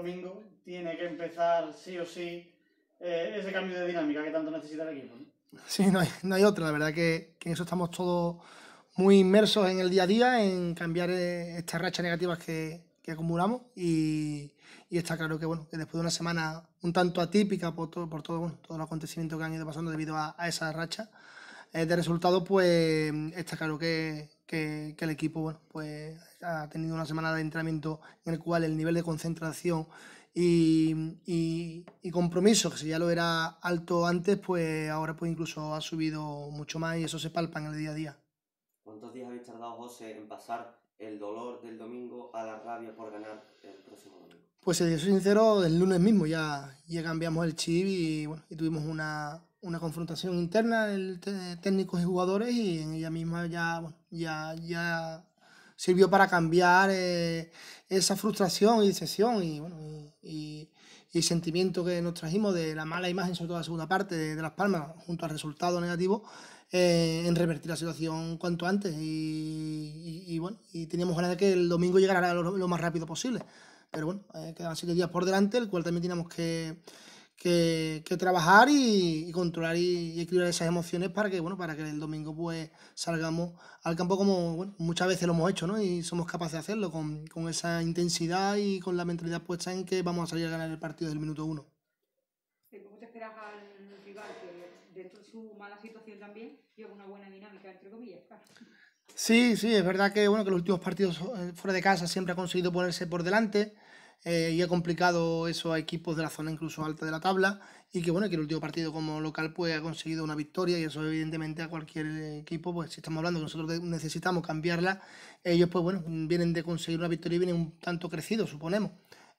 domingo tiene que empezar sí o sí eh, ese cambio de dinámica que tanto necesita el equipo. Sí, no hay, no otra. La verdad que, en eso estamos todos muy inmersos en el día a día, en cambiar eh, estas rachas negativas que, acumulamos y, está claro que bueno después de una semana un tanto atípica por todo, por todo, todo los acontecimientos que han ido pasando debido a, esa racha eh, de resultados, pues está claro que, que, el equipo bueno, pues, ha tenido una semana de entrenamiento en el cual el nivel de concentración y, y, compromiso, que si ya lo era alto antes, pues ahora pues incluso ha subido mucho más y eso se palpa en el día a día. ¿Cuántos días habéis tardado, José, en pasar el dolor del domingo a la rabia por ganar el próximo domingo? Pues si soy sincero, el lunes mismo ya, ya cambiamos el chip y, bueno, y tuvimos una, una confrontación interna entre técnicos y jugadores y en ella misma ya ya, ya sirvió para cambiar eh, esa frustración y decepción y, bueno, y, y, sentimiento que nos trajimos de la mala imagen, sobre todo la segunda parte de, Las Palmas, junto al resultado negativo, eh, en revertir la situación cuanto antes. Y, bueno, y teníamos ganas de que el domingo llegara lo, más rápido posible. Pero bueno, eh, quedaban siete días por delante, el cual también teníamos que que, que trabajar y, controlar y, equilibrar esas emociones para que, bueno, para que el domingo pues salgamos al campo como muchas veces lo hemos hecho, ¿no? Y somos capaces de hacerlo con, con esa intensidad y con la mentalidad puesta en que vamos a salir a ganar el partido del minuto uno. ¿Cómo te esperas al rival que dentro de su mala situación también lleva una buena dinámica, entre comillas? Sí, sí, es verdad que, bueno, que los últimos partidos eh, fuera de casa siempre ha conseguido ponerse por delante. Eh, y ha complicado eso a equipos de la zona incluso alta de la tabla y que bueno, que el último partido como local pues ha conseguido una victoria y eso evidentemente a cualquier eh, equipo, pues si estamos hablando que nosotros necesitamos cambiarla, ellos pues bueno, vienen de conseguir una victoria y vienen un tanto crecidos, suponemos.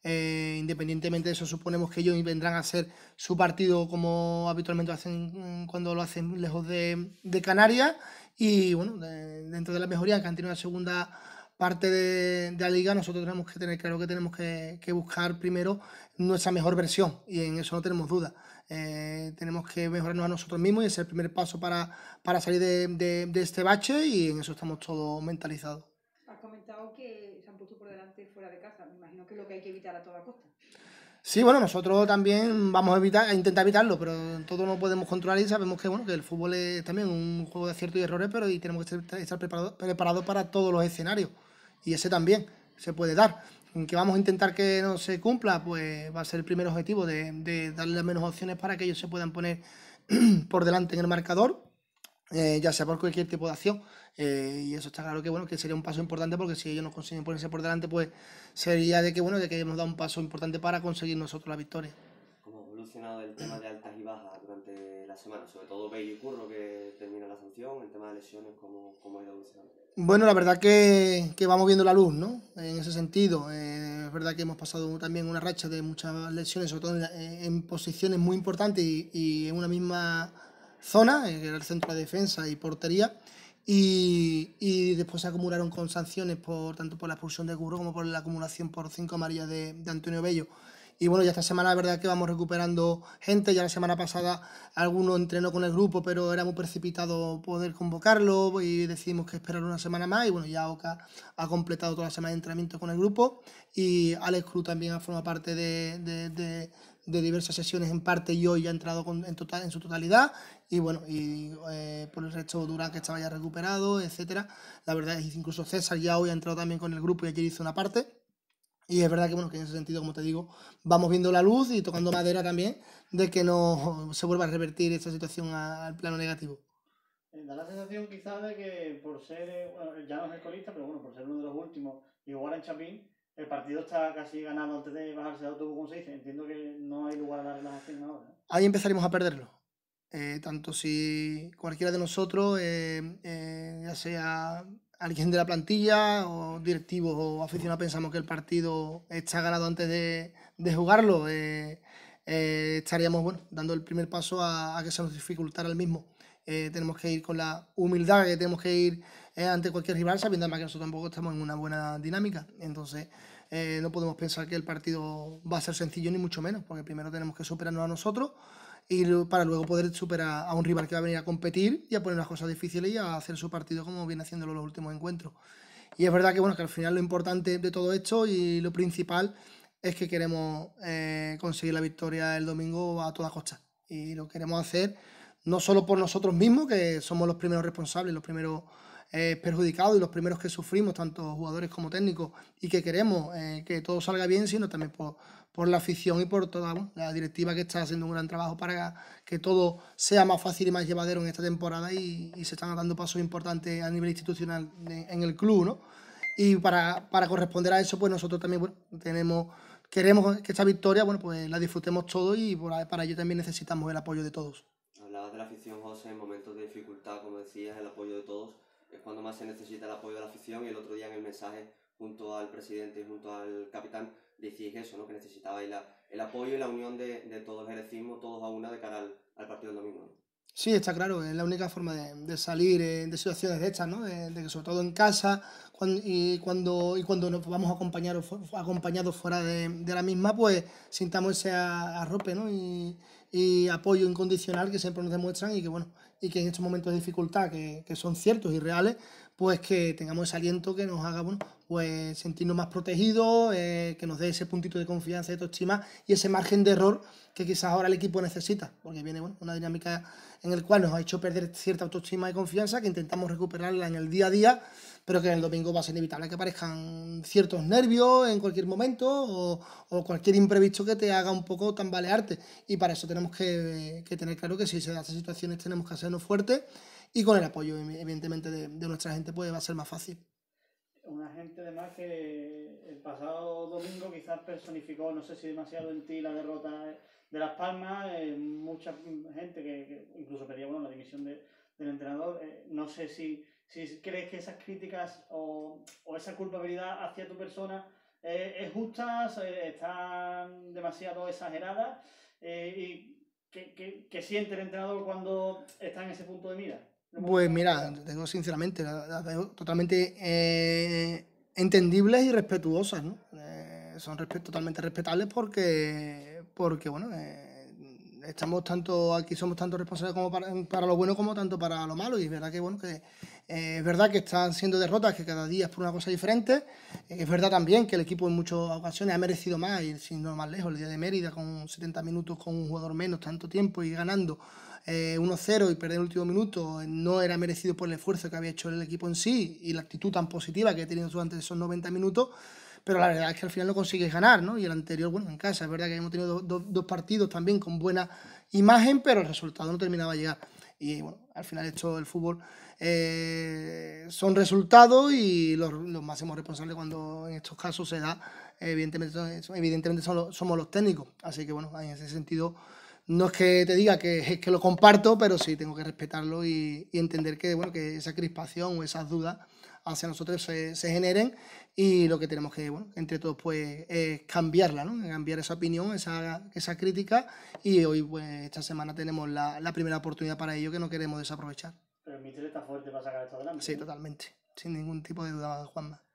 Eh, independientemente de eso, suponemos que ellos vendrán a hacer su partido como habitualmente hacen mm, cuando lo hacen lejos de, de Canarias y bueno, dentro de la mejoría que han tenido la segunda parte de, la liga, nosotros tenemos que tener claro que tenemos que, buscar primero nuestra mejor versión y en eso no tenemos duda. Eh, tenemos que mejorarnos a nosotros mismos y es el primer paso para, para salir de, de, este bache y en eso estamos todos mentalizados. Has comentado que se han puesto por delante fuera de casa, me imagino que es lo que hay que evitar a toda costa. Sí, bueno, nosotros también vamos a evitar, intentar evitarlo, pero todo no podemos controlar y sabemos que bueno, que el fútbol es también un juego de aciertos y errores, pero y tenemos que estar, preparados preparado para todos los escenarios y ese también se puede dar. Que vamos a intentar que no se cumpla, pues va a ser el primer objetivo de, de darle menos opciones para que ellos se puedan poner por delante en el marcador, eh, ya sea por cualquier tipo de acción. Eh, y eso está claro que bueno, que sería un paso importante porque si ellos no consiguen ponerse por delante, pues sería de que bueno, de que hemos dado un paso importante para conseguir nosotros la victoria evolucionado el tema de altas y bajas durante la semana? Sobre todo Bello y Curro, que termina la sanción, el tema de lesiones, ¿cómo, ha ido evolucionando? Bueno, la verdad que, que, vamos viendo la luz, ¿no? En ese sentido. Eh, es verdad que hemos pasado también una racha de muchas lesiones, sobre todo en, posiciones muy importantes y, en una misma zona, que era el centro de defensa y portería. Y, y, después se acumularon con sanciones por tanto por la expulsión de Curro como por la acumulación por cinco amarillas de, de Antonio Bello. Y bueno, ya esta semana la verdad que vamos recuperando gente. Ya la semana pasada alguno entrenó con el grupo, pero era muy precipitado poder convocarlo y decidimos que esperar una semana más. Y bueno, ya Oka ha completado toda la semana de entrenamiento con el grupo y Alex Cruz también ha formado parte de, diversas sesiones en parte y hoy ha entrado en, total, en su totalidad y bueno, y eh, por el resto Durán que estaba ya recuperado, etcétera. La verdad es que incluso César ya hoy ha entrado también con el grupo y ayer hizo una parte. Y es verdad que, bueno, que en ese sentido, como te digo, vamos viendo la luz y tocando madera también de que no se vuelva a revertir esta situación al plano negativo. Eh, da la sensación quizás de que por ser, eh, ya no es el colista, pero bueno, por ser uno de los últimos, jugar en Chapín, el partido está casi ganado antes de bajarse de autobús, como se dice. Entiendo que no hay lugar a la relajación ahora. ¿eh? Ahí empezaremos a perderlo. tanto si cualquiera de nosotros, ya sea alguien de la plantilla o directivos o aficionados pensamos que el partido está ganado antes de, jugarlo, eh, eh, estaríamos dando el primer paso a, que se nos dificultara el mismo. Eh, tenemos que ir con la humildad que tenemos que ir ante cualquier rival, sabiendo además que nosotros tampoco estamos en una buena dinámica. Entonces, no podemos pensar que el partido va a ser sencillo, ni mucho menos, porque primero tenemos que superarnos a nosotros y para luego poder superar a un rival que va a venir a competir y a poner las cosas difíciles y a hacer su partido como viene haciéndolo los últimos encuentros. Y es verdad que bueno, que al final lo importante de todo esto y lo principal es que queremos eh, conseguir la victoria el domingo a toda costa. Y lo queremos hacer no solo por nosotros mismos, que somos los primeros responsables, los primeros eh, perjudicados y los primeros que sufrimos, tanto jugadores como técnicos, y que queremos eh, que todo salga bien, sino también por, la afición y por toda la directiva que está haciendo un gran trabajo para que todo sea más fácil y más llevadero en esta temporada y, se están dando pasos importantes a nivel institucional en, el club, ¿no? Y para, para, corresponder a eso, pues nosotros también tenemos, queremos que esta victoria, bueno, pues la disfrutemos todos y para ello también necesitamos el apoyo de todos. Hablabas de la afición, José, en momentos de dificultad, como decías, el apoyo de todos es cuando más se necesita el apoyo de la afición y el otro día en el mensaje junto al presidente y junto al capitán decís eso, ¿no? que necesitabais el apoyo y la unión de, de todos el todos a una de cara al, partido del domingo. Sí, está claro, es la única forma de, salir eh, de situaciones de estas, ¿no? De, que sobre todo en casa y, cuando, y cuando nos vamos acompañados fuera de, la misma, pues sintamos ese arrope, ¿no? Y, y apoyo incondicional que siempre nos demuestran y que bueno, y que en estos momentos de dificultad que, son ciertos y reales, pues que tengamos ese aliento que nos haga bueno, pues sentirnos más protegidos, eh, que nos dé ese puntito de confianza y autoestima y ese margen de error que quizás ahora el equipo necesita, porque viene bueno, una dinámica en la cual nos ha hecho perder cierta autoestima y confianza que intentamos recuperarla en el día a día pero que en el domingo va a ser inevitable que aparezcan ciertos nervios en cualquier momento o, cualquier imprevisto que te haga un poco tambalearte. Y para eso tenemos que, tener claro que si se dan esas situaciones tenemos que hacernos fuertes y con el apoyo, evidentemente, de, nuestra gente, pues va a ser más fácil una gente además que el pasado domingo quizás personificó, no sé si demasiado en ti, la derrota de Las Palmas, eh, mucha gente que, incluso pedía la dimisión de, del entrenador, eh, no sé si si crees que esas críticas o, esa culpabilidad hacia tu persona eh, es justa, está demasiado exagerada eh, y ¿qué siente el entrenador cuando está en ese punto de mira. pues mira, tengo sinceramente, totalmente eh, entendibles y respetuosas, ¿no? Eh, son respet totalmente respetables porque, porque bueno, estamos tanto, aquí somos tanto responsables como para, para, lo bueno como tanto para lo malo. Y es verdad que bueno, que eh, es verdad que están siendo derrotas que cada día es por una cosa diferente. Eh, es verdad también que el equipo en muchas ocasiones ha merecido más, y sin más lejos, el día de Mérida con 70 minutos con un jugador menos, tanto tiempo y ganando 1-0 eh, y perder el último minuto no era merecido por el esfuerzo que había hecho el equipo en sí y la actitud tan positiva que ha tenido durante esos 90 minutos. Pero la verdad es que al final lo consigues ganar, ¿no? Y el anterior, bueno, en casa, es verdad que hemos tenido dos partidos también con buena imagen, pero el resultado no terminaba de llegar. Y bueno, al final esto del fútbol eh, son resultados y los, los máximos responsables cuando en estos casos se da, evidentemente, evidentemente somos los técnicos. Así que bueno, en ese sentido no es que te diga que, es que lo comparto, pero sí tengo que respetarlo y, y entender que, bueno, que esa crispación o esas dudas hacia nosotros se, generen y lo que tenemos que, bueno, entre todos, pues es cambiarla, ¿no? Cambiar esa opinión, esa, esa crítica y hoy, pues esta semana tenemos la, la primera oportunidad para ello que no queremos desaprovechar. Pero el está fuerte para sacar esto adelante. Sí, totalmente, sin ningún tipo de duda, juan